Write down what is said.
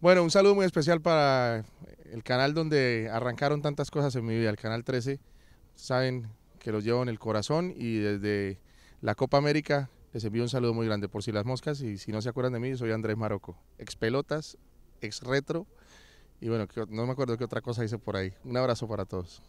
Bueno, un saludo muy especial para el canal donde arrancaron tantas cosas en mi vida, el Canal 13. Saben que los llevo en el corazón y desde la Copa América les envío un saludo muy grande por si las moscas y si no se acuerdan de mí, soy Andrés Maroco, ex pelotas, ex retro y bueno, no me acuerdo qué otra cosa hice por ahí. Un abrazo para todos.